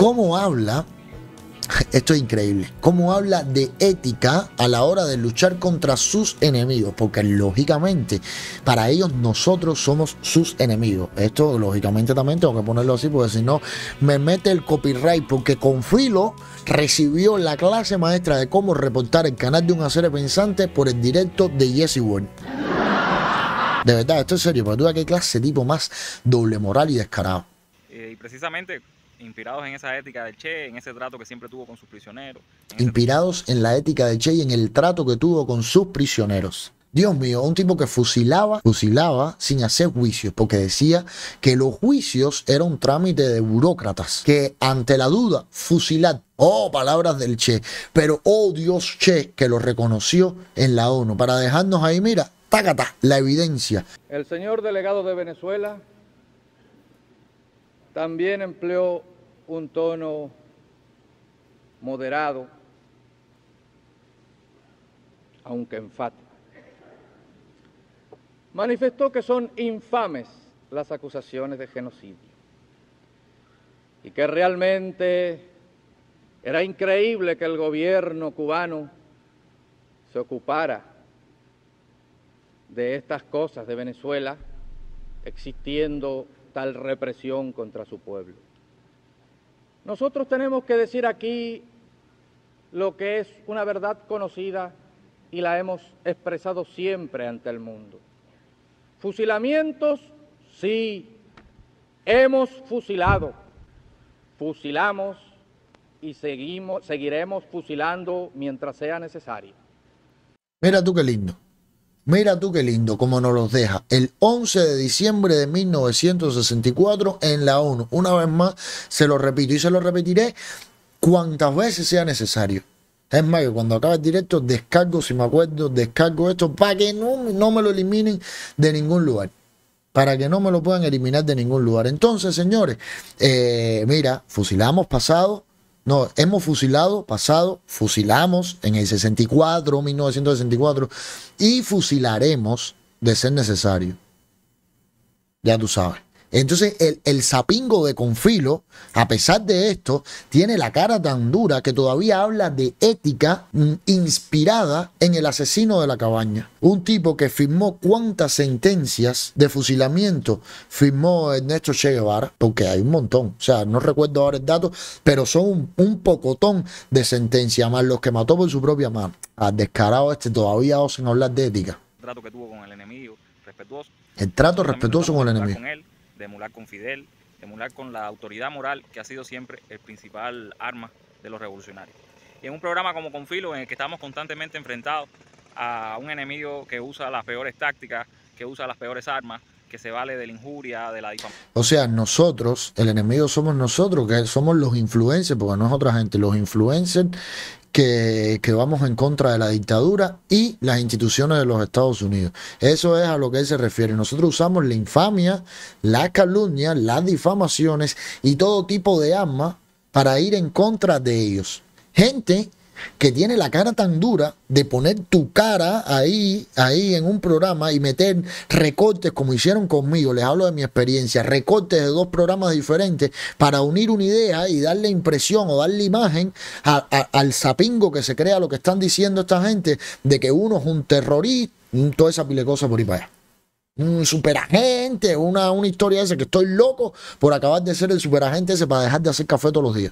cómo habla, esto es increíble, cómo habla de ética a la hora de luchar contra sus enemigos, porque lógicamente para ellos nosotros somos sus enemigos. Esto lógicamente también tengo que ponerlo así, porque si no me mete el copyright, porque con Filo recibió la clase maestra de cómo reportar el canal de un hacer pensante por el directo de Jesse Ward. De verdad, esto es serio, pero tú qué clase tipo más doble moral y descarado. Eh, y precisamente inspirados en esa ética del Che, en ese trato que siempre tuvo con sus prisioneros. inspirados en la ética de Che y en el trato que tuvo con sus prisioneros. Dios mío, un tipo que fusilaba, fusilaba sin hacer juicios, porque decía que los juicios eran un trámite de burócratas, que ante la duda, fusilad. Oh, palabras del Che. Pero oh Dios Che, que lo reconoció en la ONU, para dejarnos ahí, mira, tácata, la evidencia. El señor delegado de Venezuela también empleó un tono moderado, aunque enfático. Manifestó que son infames las acusaciones de genocidio y que realmente era increíble que el gobierno cubano se ocupara de estas cosas de Venezuela existiendo tal represión contra su pueblo. Nosotros tenemos que decir aquí lo que es una verdad conocida y la hemos expresado siempre ante el mundo. Fusilamientos, sí, hemos fusilado, fusilamos y seguimos, seguiremos fusilando mientras sea necesario. Mira tú qué lindo. Mira tú qué lindo, cómo nos los deja. El 11 de diciembre de 1964 en la ONU. Una vez más, se lo repito y se lo repetiré cuantas veces sea necesario. Es más, que cuando acabe el directo, descargo, si me acuerdo, descargo esto para que no, no me lo eliminen de ningún lugar para que no me lo puedan eliminar de ningún lugar. Entonces, señores, eh, mira, fusilamos pasado, no, hemos fusilado, pasado, fusilamos en el 64, 1964, y fusilaremos de ser necesario. Ya tú sabes. Entonces, el, el sapingo de Confilo, a pesar de esto, tiene la cara tan dura que todavía habla de ética mm, inspirada en el asesino de la cabaña. Un tipo que firmó cuántas sentencias de fusilamiento firmó Ernesto Che Guevara, porque hay un montón. O sea, no recuerdo ahora el dato, pero son un, pocotón de sentencias, más los que mató por su propia mano. Al ah, descarado este todavía osen hablar de ética. El trato que tuvo con el enemigo, respetuoso. El trato respetuoso con el enemigo de emular con Fidel, de emular con la autoridad moral que ha sido siempre el principal arma de los revolucionarios. Y en un programa como Confilo, en el que estamos constantemente enfrentados a un enemigo que usa las peores tácticas, que usa las peores armas, que se vale de la injuria, de la difamación. O sea, nosotros, el enemigo somos nosotros, que somos los influencers, porque no es otra gente, los influencers que, vamos en contra de la dictadura y las instituciones de los Estados Unidos. Eso es a lo que él se refiere. Nosotros usamos la infamia, la calumnia, las difamaciones y todo tipo de armas para ir en contra de ellos. Gente que tiene la cara tan dura de poner tu cara ahí, ahí en un programa y meter recortes como hicieron conmigo, les hablo de mi experiencia, recortes de dos programas diferentes para unir una idea y darle impresión o darle imagen al sapingo que se crea lo que están diciendo esta gente de que uno es un terrorista, toda esa pile cosa por ahí para allá un superagente, una, una historia esa que estoy loco por acabar de ser el superagente ese para dejar de hacer café todos los días.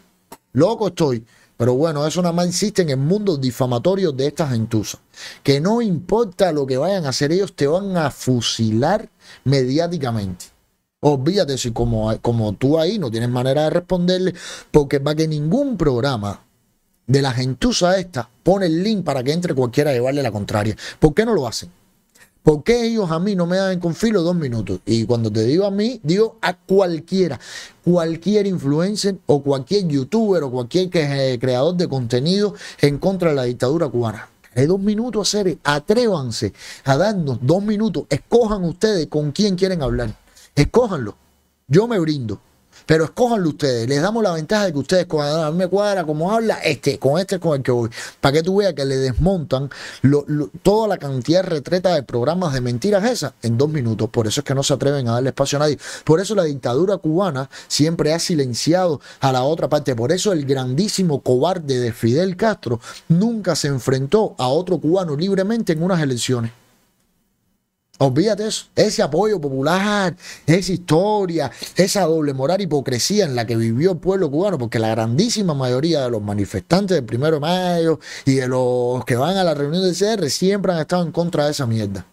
Loco estoy. Pero bueno, eso nada más existe en el mundo difamatorio de estas gentuzas, Que no importa lo que vayan a hacer ellos, te van a fusilar mediáticamente. Olvídate si como, como tú ahí no tienes manera de responderle, porque va que ningún programa de la gentuza esta pone el link para que entre cualquiera a llevarle la contraria. ¿Por qué no lo hacen? ¿Por qué ellos a mí no me dan con filo dos minutos? Y cuando te digo a mí, digo a cualquiera, cualquier influencer o cualquier youtuber o cualquier eh, creador de contenido en contra de la dictadura cubana. Hay dos minutos, a hacer, atrévanse a darnos dos minutos. Escojan ustedes con quién quieren hablar. Escójanlo. Yo me brindo. Pero escójanlo ustedes, les damos la ventaja de que ustedes cuando a me cuadra como habla este, con este con el que voy, para que tú veas que le desmontan toda la cantidad de retreta de programas de mentiras esas en dos minutos. Por eso es que no se atreven a darle espacio a nadie. Por eso la dictadura cubana siempre ha silenciado a la otra parte. Por eso el grandísimo cobarde de Fidel Castro nunca se enfrentó a otro cubano libremente en unas elecciones. Olvídate eso. Ese apoyo popular, esa historia, esa doble moral hipocresía en la que vivió el pueblo cubano, porque la grandísima mayoría de los manifestantes del primero de mayo y de los que van a la reunión del CR siempre han estado en contra de esa mierda.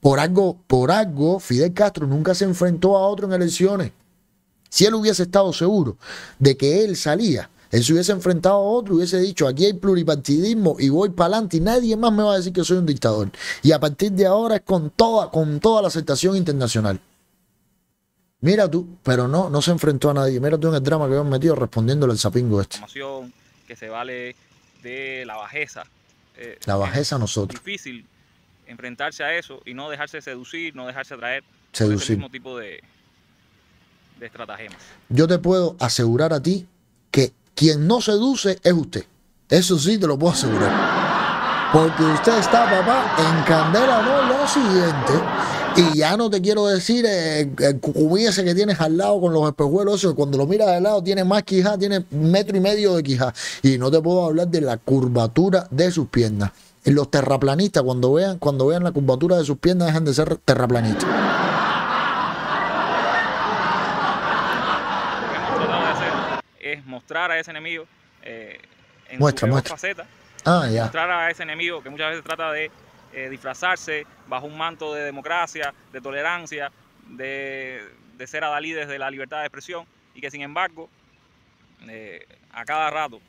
Por algo, por algo, Fidel Castro nunca se enfrentó a otro en elecciones. Si él hubiese estado seguro de que él salía, él se hubiese enfrentado a otro, hubiese dicho, aquí hay pluripartidismo y voy para adelante y nadie más me va a decir que soy un dictador. Y a partir de ahora es con toda, con toda la aceptación internacional. Mira tú, pero no, no se enfrentó a nadie. Mira tú en el drama que habían metido respondiéndole al zapingo este. Que se vale de la bajeza. Eh, la bajeza nosotros. Es difícil enfrentarse a eso y no dejarse seducir, no dejarse atraer. Seducir. ese mismo tipo de, de estratagemas. Yo te puedo asegurar a ti que quien no seduce es usted. Eso sí te lo puedo asegurar. Porque usted está, papá, en candela, no lo siguiente. Y ya no te quiero decir el eh, eh, que tienes al lado con los espejuelos, o cuando lo miras de lado tiene más quijá, tiene metro y medio de quijá. Y no te puedo hablar de la curvatura de sus piernas. Los terraplanistas, cuando vean, cuando vean la curvatura de sus piernas, dejan de ser terraplanistas. mostrar a ese enemigo eh, en muestra, su faceta. Ah, mostrar a ese enemigo que muchas veces trata de eh, disfrazarse bajo un manto de democracia, de tolerancia, de, ser adalides de la libertad de expresión y que sin embargo eh, a cada rato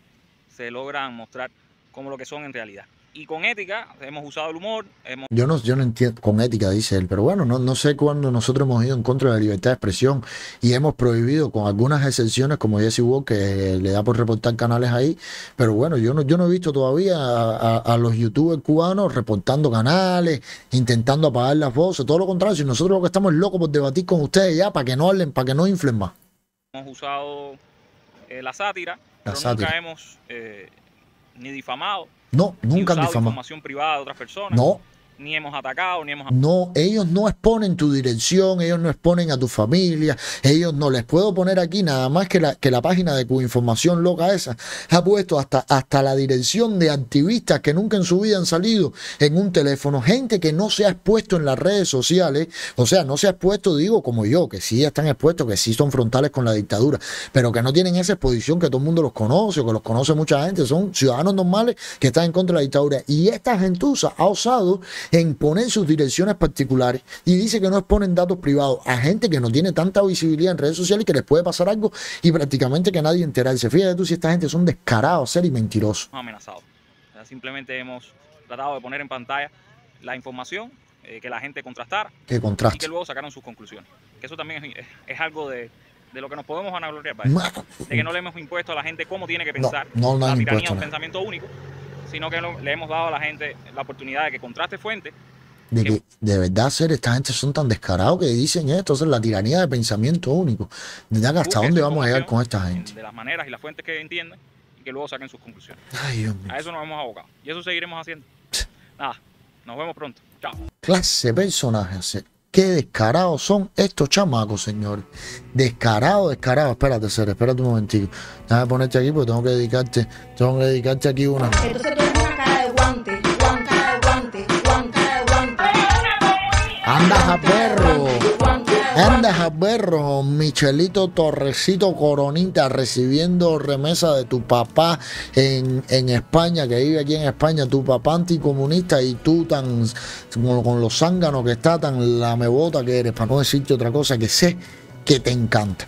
se logran mostrar como lo que son en realidad y con ética hemos usado el humor. Yo, no, yo no entiendo, con ética dice él, pero bueno, no, no sé cuándo nosotros hemos ido en contra de la libertad de expresión y hemos prohibido, con algunas excepciones como Jesse Walk, que le da por reportar canales ahí, pero bueno, yo no, yo no he visto todavía a, los youtubers cubanos reportando canales, intentando apagar las voces, todo lo contrario, si nosotros lo que estamos es locos por debatir con ustedes ya, para que no hablen, para que no inflen más. Hemos usado eh, la sátira, pero nunca hemos eh, ni difamado no, nunca han difamado. información privada de otras personas? No, ni hemos atacado, ni hemos... No, ellos no exponen tu dirección, ellos no exponen a tu familia, ellos no les puedo poner aquí nada más que la, que la página de información Loca esa ha puesto hasta, hasta la dirección de activistas que nunca en su vida han salido en un teléfono, gente que no se ha expuesto en las redes sociales, o sea, no se ha expuesto, digo, como yo, que sí están expuestos, que sí son frontales con la dictadura, pero que no tienen esa exposición que todo el mundo los conoce o que los conoce mucha gente, son ciudadanos normales que están en contra de la dictadura. Y esta gentuza ha osado en poner sus direcciones particulares y dice que no exponen datos privados a gente que no tiene tanta visibilidad en redes sociales y que les puede pasar algo y prácticamente que nadie enterarse. Fíjate tú si esta gente es un descarado ser y mentirosos. amenazado Simplemente hemos tratado de poner en pantalla la información eh, que la gente contrastara que y que luego sacaron sus conclusiones. Que eso también es, algo de, lo que nos podemos vanagloriar, De que no le hemos impuesto a la gente cómo tiene que pensar. No, no, no la un pensamiento único sino que le hemos dado a la gente la oportunidad de que contraste fuentes. De que, de verdad, ser, esta gente son tan descarados que dicen esto, es la tiranía de pensamiento único. hasta dónde vamos a llegar con esta gente. De las maneras y las fuentes que entienden y que luego saquen sus conclusiones. A eso nos hemos abocado. Y eso seguiremos haciendo. Nada, nos vemos pronto. Chao. Clase personaje, Qué descarados son estos chamacos, señores. Descarado, descarado. Espérate, Cere, espérate un momentico. Déjame ponerte aquí porque tengo que dedicarte, tengo que dedicarte aquí una. Entonces tú una cara de guante, guante, guantes, de guante. Anda, Japón. Andas a verro, Michelito Torrecito Coronita, recibiendo remesa de tu papá en, en, España, que vive aquí en España, tu papá anticomunista y tú tan con, con los zánganos que está, tan mebota que eres, para no decirte otra cosa que sé que te encanta.